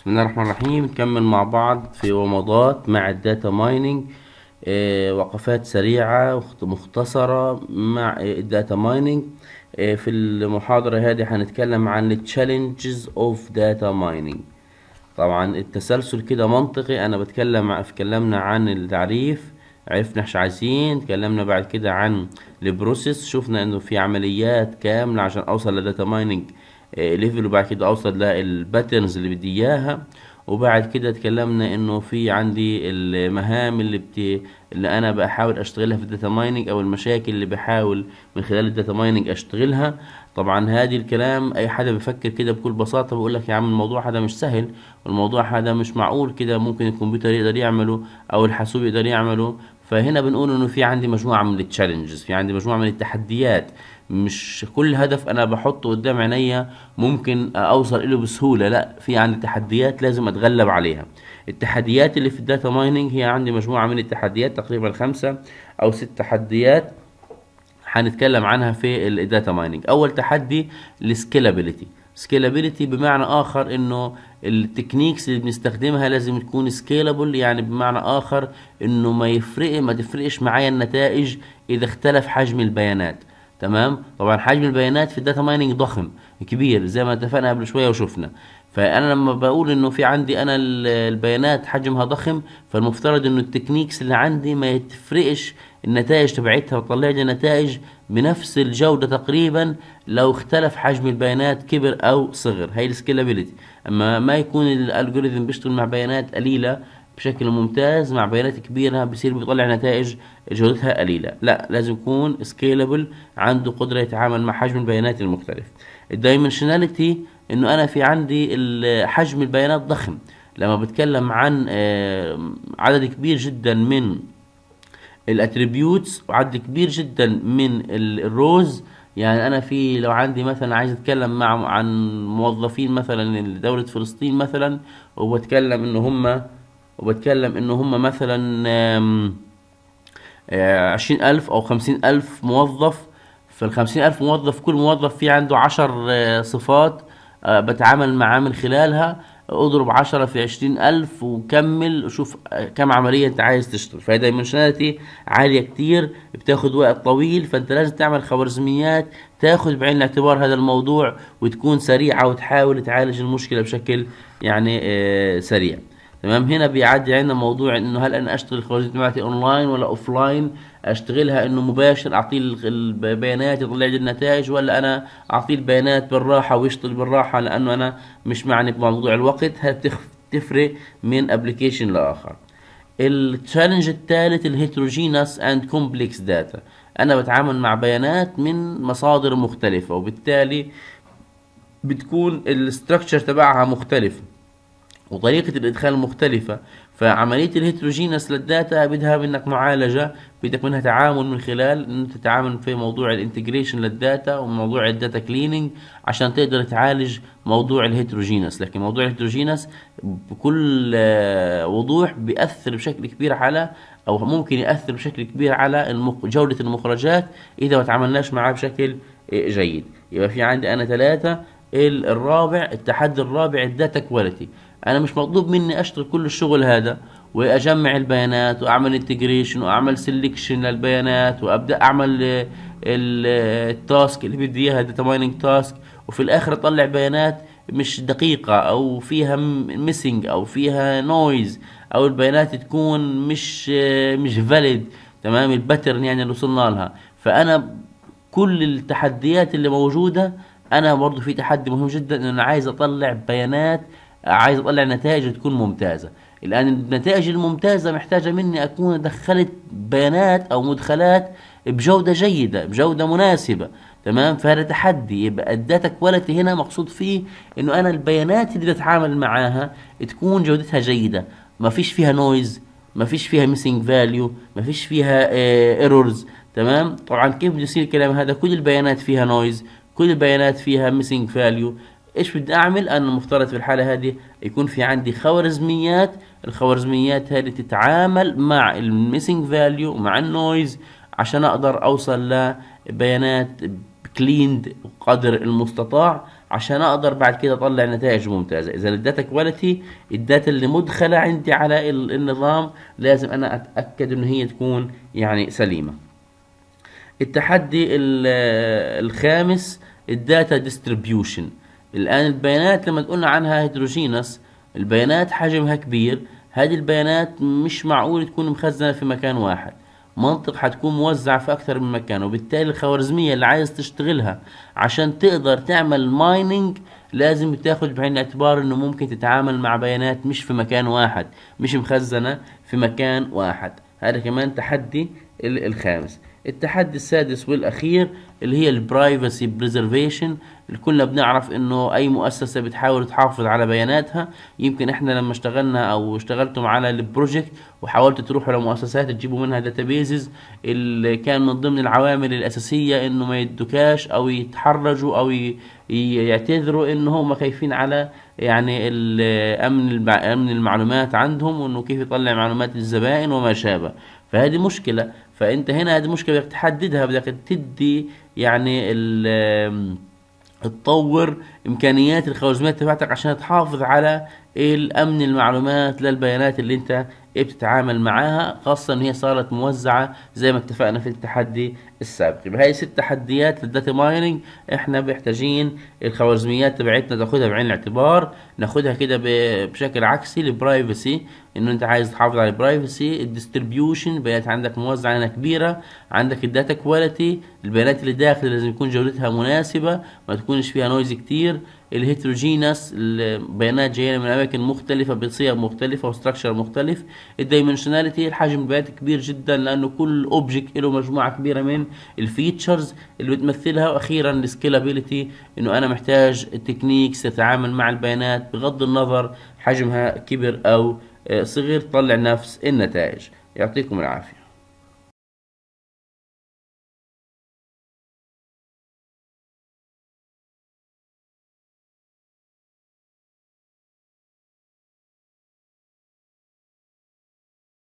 بسم الله الرحمن الرحيم نكمل مع بعض في ومضات مع الداتا مايننج آه وقفات سريعة مختصرة مع الداتا مايننج آه في المحاضرة هذه هنتكلم عن التشالنجز اوف داتا مايننج طبعا التسلسل كده منطقي انا بتكلم اتكلمنا عن التعريف عرفنا ايش عايزين اتكلمنا بعد كده عن البروسيس شفنا انه في عمليات كاملة عشان اوصل لداتا مايننج ليفل آه، وبعد كده اوصل للباترنز اللي بدي اياها وبعد كده اتكلمنا انه في عندي المهام اللي بت... اللي انا بحاول اشتغلها في الداتا مايننج او المشاكل اللي بحاول من خلال الداتا مايننج اشتغلها طبعا هذه الكلام اي حدا بفكر كده بكل بساطه بيقول لك يا عم الموضوع هذا مش سهل والموضوع هذا مش معقول كده ممكن الكمبيوتر يقدر يعمله او الحاسوب يقدر يعمله فهنا بنقول انه في عندي مجموعه من التشالنجز في عندي مجموعه من التحديات مش كل هدف انا بحطه قدام عينيا ممكن اوصل له بسهوله لا في عندي تحديات لازم اتغلب عليها التحديات اللي في الداتا مايننج هي عندي مجموعه من التحديات تقريبا خمسة او ست تحديات هنتكلم عنها في الداتا مايننج اول تحدي السكيلابيليتي سكيلابيلتي بمعنى اخر انه التكنيكس اللي بنستخدمها لازم تكون سكيلابل يعني بمعنى اخر انه ما يفرق ما تفرقش معايا النتائج اذا اختلف حجم البيانات تمام طبعا حجم البيانات في الداتا مايننج ضخم كبير زي ما اتفقنا قبل شويه وشفنا فانا لما بقول انه في عندي انا البيانات حجمها ضخم فالمفترض انه التكنيكس اللي عندي ما يتفرقش النتائج تبعتها وتطلع لي نتائج بنفس الجودة تقريبا لو اختلف حجم البيانات كبر أو صغر هي السكيلابيلتي أما ما يكون الالجوريثم بيشتغل مع بيانات قليلة بشكل ممتاز مع بيانات كبيرة بصير بيطلع نتائج جودتها قليلة لا لازم يكون سكيلابل عنده قدرة يتعامل مع حجم البيانات المختلف الدايمنشناليتي انه انا في عندي حجم البيانات ضخم لما بتكلم عن آه، عدد كبير جدا من الاتريبيوتس وعدد كبير جدا من الروز يعني انا في لو عندي مثلا عايز اتكلم مع عن موظفين مثلا دولة فلسطين مثلا وبتكلم ان هم وبتكلم ان هم مثلا آه، عشرين الف او خمسين الف موظف فالخمسين الف موظف كل موظف فيه عنده عشر آه، صفات آه، بتعامل معاه من خلالها اضرب 10 في 20000 وكمل شوف كم عمليه انت عايز تشتغل فهي دايمنشناليتي عاليه كتير بتاخد وقت طويل فانت لازم تعمل خوارزميات تاخد بعين الاعتبار هذا الموضوع وتكون سريعه وتحاول تعالج المشكله بشكل يعني آه، سريع تمام هنا بيعدي عندنا موضوع انه هل انا اشتغل الخرائط بتاعتي اونلاين ولا اوفلاين اشتغلها انه مباشر اعطيه البيانات يطلع لي النتائج ولا انا اعطيه البيانات بالراحه ويشتغل بالراحه لانه انا مش معني بموضوع الوقت بتفرق من ابلكيشن لاخر التشالنج الثالث الهيتروجينس اند كومبلكس داتا انا بتعامل مع بيانات من مصادر مختلفه وبالتالي بتكون الاستراكشر تبعها مختلفه وطريقة الإدخال مختلفة فعملية الهيتروجينس للداتا بدها منك معالجة بدك منها تعامل من خلال أن تتعامل في موضوع الانتجريشن للداتا وموضوع الداتا كليننج عشان تقدر تعالج موضوع الهيتروجينس لكن موضوع الهيتروجينس بكل آه، وضوح بيأثر بشكل كبير على أو ممكن يأثر بشكل كبير على جودة المخرجات إذا ما تعاملناش معاه بشكل آه، جيد يبقى في عندي أنا ثلاثة الرابع التحدي الرابع الداتا كواليتي انا مش مطلوب مني اشتغل كل الشغل هذا واجمع البيانات واعمل انتجريشن واعمل سيلكشن للبيانات وابدا اعمل التاسك اللي بدي اياها داتا مايننج تاسك وفي الاخر اطلع بيانات مش دقيقة او فيها ميسنج او فيها نويز او البيانات تكون مش مش فاليد تمام الباترن يعني اللي وصلنا لها فانا كل التحديات اللي موجودة انا برضو في تحدي مهم جدا انه انا عايز اطلع بيانات عايز اطلع نتائج تكون ممتازه الان النتائج الممتازه محتاجه مني اكون دخلت بيانات او مدخلات بجوده جيده بجوده مناسبه تمام فهذا تحدي يبقى الداتا كواليتي هنا مقصود فيه انه انا البيانات اللي بتعامل معاها تكون جودتها جيده ما فيش فيها نويز ما فيش فيها ميسنج فاليو ما فيش فيها ايرورز آه، تمام طبعا كيف بده يصير الكلام هذا كل البيانات فيها نويز كل البيانات فيها ميسنج فاليو ايش بدي اعمل انا المفترض في الحالة هذه يكون في عندي خوارزميات الخوارزميات هذه تتعامل مع الميسنج فاليو مع النويز عشان اقدر اوصل لبيانات كليند قدر المستطاع عشان اقدر بعد كده اطلع نتائج ممتازه اذا الداتا كواليتي الداتا اللي مدخله عندي على النظام لازم انا اتاكد ان هي تكون يعني سليمه التحدي الخامس الداتا ديستريبيوشن الآن البيانات لما تقولنا عنها هيدروجينس البيانات حجمها كبير هذه البيانات مش معقول تكون مخزنة في مكان واحد منطق حتكون موزعة في أكثر من مكان وبالتالي الخوارزمية اللي عايز تشتغلها عشان تقدر تعمل مايننج لازم تاخد بعين الاعتبار انه ممكن تتعامل مع بيانات مش في مكان واحد مش مخزنة في مكان واحد هذا كمان تحدي الخامس التحدي السادس والاخير اللي هي البرايفسي بريزرفيشن كلنا بنعرف انه اي مؤسسه بتحاول تحافظ على بياناتها يمكن احنا لما اشتغلنا او اشتغلتم على البروجكت وحاولتوا تروحوا لمؤسسات تجيبوا منها داتابيزز اللي كان من ضمن العوامل الاساسيه انه ما يدوكاش او يتحرجوا او يعتذروا ان هم خايفين على يعني امن امن المعلومات عندهم وانه كيف يطلع معلومات الزبائن وما شابه فهذه مشكله فانت هنا هذه مشكله بدك تحددها بدك تدي يعني تطور امكانيات الخوارزميات تبعتك عشان تحافظ على الامن المعلومات للبيانات اللي انت بتتعامل معاها خاصة ان هي صارت موزعة زي ما اتفقنا في التحدي السابق يبقى هاي ست تحديات للداتا مايننج احنا محتاجين الخوارزميات تبعتنا تاخدها بعين الاعتبار ناخدها كده بشكل عكسي البرايفسي ان انت عايز تحافظ على البرايفسي الديستريبيوشن بيانات عندك موزعة هنا كبيرة عندك الداتا كواليتي البيانات اللي داخل لازم يكون جودتها مناسبة ما تكونش فيها نويز كتير الهيتروجينس البيانات جايه من اماكن مختلفه بصيغ مختلفه وستراكشر مختلف الدايمنشناليتي الحجم البيانات كبير جدا لانه كل اوبجكت له مجموعه كبيره من الفيتشرز اللي بتمثلها واخيرا السكيلابيلتي انه انا محتاج تكنيكس تتعامل مع البيانات بغض النظر حجمها كبر او آه، صغير تطلع نفس النتائج يعطيكم العافيه